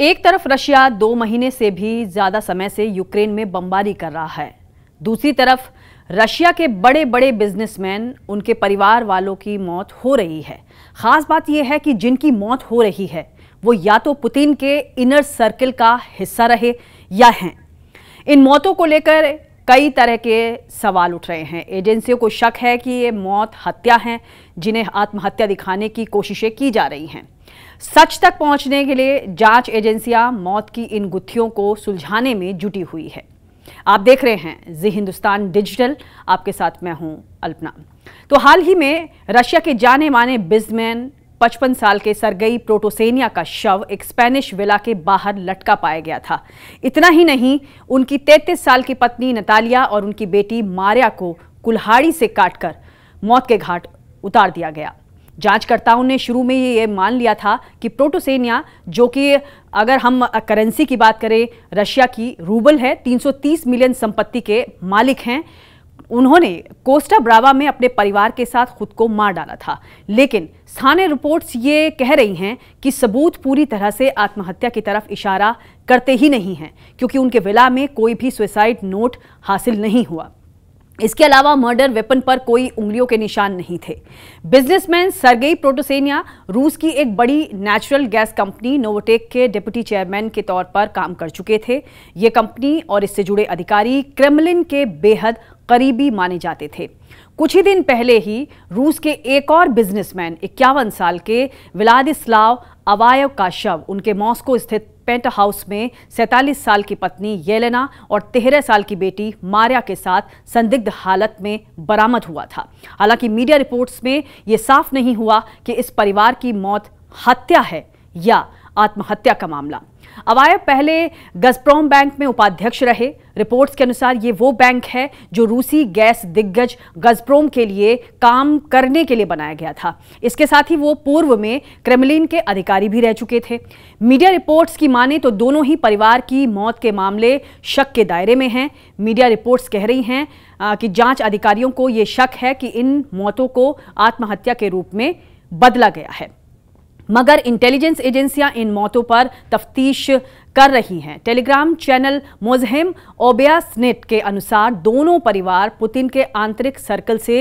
एक तरफ रशिया दो महीने से भी ज़्यादा समय से यूक्रेन में बमबारी कर रहा है दूसरी तरफ रशिया के बड़े बड़े बिजनेसमैन उनके परिवार वालों की मौत हो रही है ख़ास बात यह है कि जिनकी मौत हो रही है वो या तो पुतिन के इनर सर्कल का हिस्सा रहे या हैं इन मौतों को लेकर कई तरह के सवाल उठ रहे हैं एजेंसियों को शक है कि ये मौत हत्या हैं जिन्हें आत्महत्या दिखाने की कोशिशें की जा रही हैं सच तक पहुंचने के लिए जांच एजेंसियां मौत की इन गुत्थियों को सुलझाने में जुटी हुई है आप देख रहे हैं जी हिंदुस्तान डिजिटल आपके साथ मैं हूं अल्पना तो हाल ही में रशिया के जाने माने बिजनेसमैन पचपन साल के सरगई प्रोटोसेनिया का शव एक स्पेनिश विला के बाहर लटका पाया गया था इतना ही नहीं उनकी 33 साल की पत्नी नतालिया और उनकी बेटी मारिया को कुल्हाड़ी से काटकर मौत के घाट उतार दिया गया जांचकर्ताओं ने शुरू में ये मान लिया था कि प्रोटोसेनिया जो कि अगर हम करेंसी की बात करें रशिया की रूबल है 330 मिलियन संपत्ति के मालिक हैं उन्होंने कोस्टा ब्रावा में अपने परिवार के साथ खुद को मार डाला था लेकिन स्थानीय रिपोर्ट्स ये कह रही हैं कि सबूत पूरी तरह से आत्महत्या की तरफ इशारा करते ही नहीं हैं क्योंकि उनके विला में कोई भी सुसाइड नोट हासिल नहीं हुआ इसके अलावा मर्डर वेपन पर कोई उंगलियों के निशान नहीं थे बिजनेसमैन सरगेई प्रोटोसेनिया रूस की एक बड़ी नेचुरल गैस कंपनी नोवोटेक के डिप्टी चेयरमैन के तौर पर काम कर चुके थे ये कंपनी और इससे जुड़े अधिकारी क्रेमलिन के बेहद करीबी माने जाते थे कुछ ही दिन पहले ही रूस के एक और बिजनेसमैन इक्यावन साल के विलादिस्लाव अवायव का शव उनके मॉस्को स्थित पेंट हाउस में सैतालीस साल की पत्नी येलेना और तेरह साल की बेटी मारिया के साथ संदिग्ध हालत में बरामद हुआ था हालांकि मीडिया रिपोर्ट्स में ये साफ नहीं हुआ कि इस परिवार की मौत हत्या है या आत्महत्या का मामला अवायब पहले गजप्रोम बैंक में उपाध्यक्ष रहे रिपोर्ट्स के अनुसार ये वो बैंक है जो रूसी गैस दिग्गज गजप्रोम के लिए काम करने के लिए बनाया गया था इसके साथ ही वो पूर्व में क्रेमलिन के अधिकारी भी रह चुके थे मीडिया रिपोर्ट्स की माने तो दोनों ही परिवार की मौत के मामले शक के दायरे में हैं मीडिया रिपोर्ट्स कह रही हैं कि जांच अधिकारियों को ये शक है कि इन मौतों को आत्महत्या के रूप में बदला गया है मगर इंटेलिजेंस एजेंसियां इन मौतों पर तफ्तीश कर रही हैं टेलीग्राम चैनल मोजहम ओबियासनेट के अनुसार दोनों परिवार पुतिन के आंतरिक सर्कल से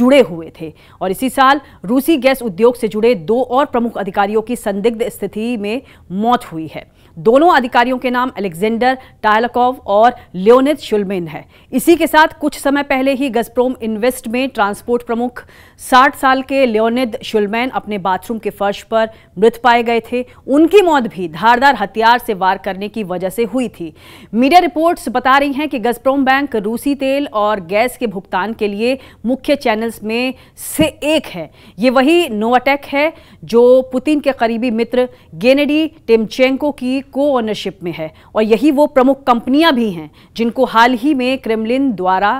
जुड़े हुए थे और इसी साल रूसी गैस उद्योग से जुड़े दो और प्रमुख अधिकारियों की संदिग्ध स्थिति में मौत हुई है दोनों अधिकारियों के नाम अलेक्जेंडर टायलकोव और लियोनिद शुलमेन है इसी के साथ कुछ समय पहले ही गजप्रोम इन्वेस्ट में ट्रांसपोर्ट प्रमुख 60 साल के लियोनिद शुलमेन अपने बाथरूम के फर्श पर मृत पाए गए थे उनकी मौत भी धारदार हथियार से वार व्यापार करने की वजह से हुई थी मीडिया रिपोर्ट्स बता रही हैं कि गजप्रोम बैंक रूसी तेल और गैस के भुगतान के लिए मुख्य चैनल्स में से एक है ये वही नोवाटेक है जो पुतिन के करीबी मित्र गेनेडी टेमचेंको की को ओनरशिप में है और यही वो प्रमुख कंपनियां भी हैं जिनको हाल ही में क्रेमलिन द्वारा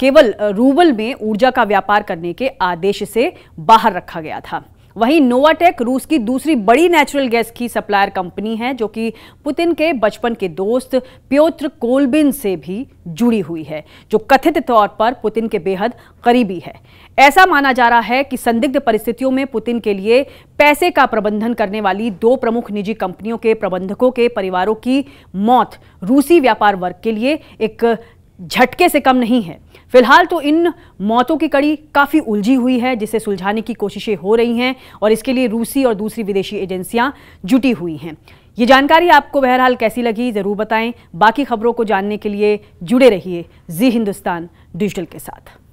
केवल रूबल में ऊर्जा का व्यापार करने के आदेश से बाहर रखा गया था वहीं नोवाटेक रूस की दूसरी बड़ी नेचुरल गैस की सप्लायर कंपनी है जो कि पुतिन के बचपन के दोस्त प्योत्र कोलबिन से भी जुड़ी हुई है जो कथित तौर पर पुतिन के बेहद करीबी है ऐसा माना जा रहा है कि संदिग्ध परिस्थितियों में पुतिन के लिए पैसे का प्रबंधन करने वाली दो प्रमुख निजी कंपनियों के प्रबंधकों के परिवारों की मौत रूसी व्यापार वर्ग के लिए एक झटके से कम नहीं है फिलहाल तो इन मौतों की कड़ी काफ़ी उलझी हुई है जिसे सुलझाने की कोशिशें हो रही हैं और इसके लिए रूसी और दूसरी विदेशी एजेंसियां जुटी हुई हैं ये जानकारी आपको बहरहाल कैसी लगी ज़रूर बताएं बाकी खबरों को जानने के लिए जुड़े रहिए जी हिंदुस्तान डिजिटल के साथ